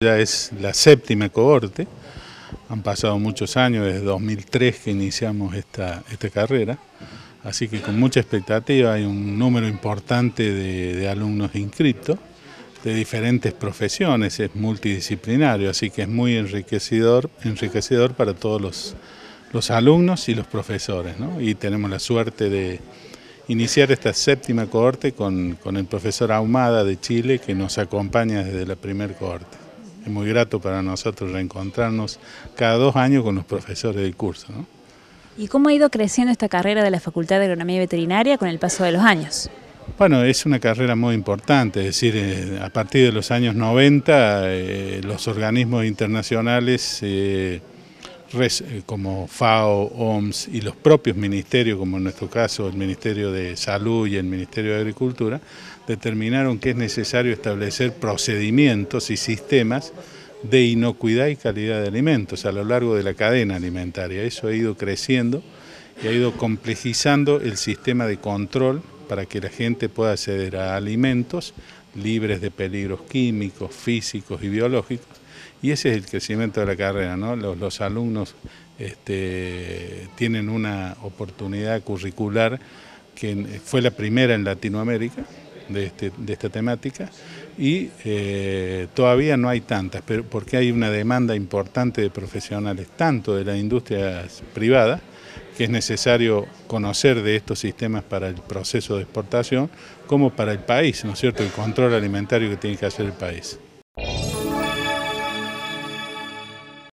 Ya es la séptima cohorte, han pasado muchos años, desde 2003 que iniciamos esta, carrera, así que con mucha expectativa hay un número importante de, alumnos inscritos de diferentes profesiones, es multidisciplinario, así que es muy enriquecedor, enriquecedor para todos los, alumnos y los profesores, y tenemos la suerte de iniciar esta séptima cohorte con, el profesor Ahumada de Chile que nos acompaña desde la primer cohorte muy grato para nosotros reencontrarnos cada dos años con los profesores del curso. ¿Y cómo ha ido creciendo esta carrera de la Facultad de Agronomía Veterinaria con el paso de los años? Bueno, es una carrera muy importante, es decir, eh, a partir de los años 90 eh, los organismos internacionales... Eh, eh, como FAO, OMS y los propios ministerios, como en nuestro caso el Ministerio de Salud y el Ministerio de Agricultura, determinaron que es necesario establecer procedimientos y sistemas de inocuidad y calidad de alimentos a lo largo de la cadena alimentaria. Eso ha ido creciendo y ha ido complejizando el sistema de control para que la gente pueda acceder a alimentos libres de peligros químicos, físicos y biológicos y ese es el crecimiento de la carrera, ¿no? Los, alumnos este, tienen una oportunidad curricular que fue la primera en Latinoamérica de, este, esta temática y eh, todavía no hay tantas, pero porque hay una demanda importante de profesionales, tanto de la industria privada que es necesario conocer de estos sistemas para el proceso de exportación, como para el país, ¿no es cierto?, el control alimentario que tiene que hacer el país.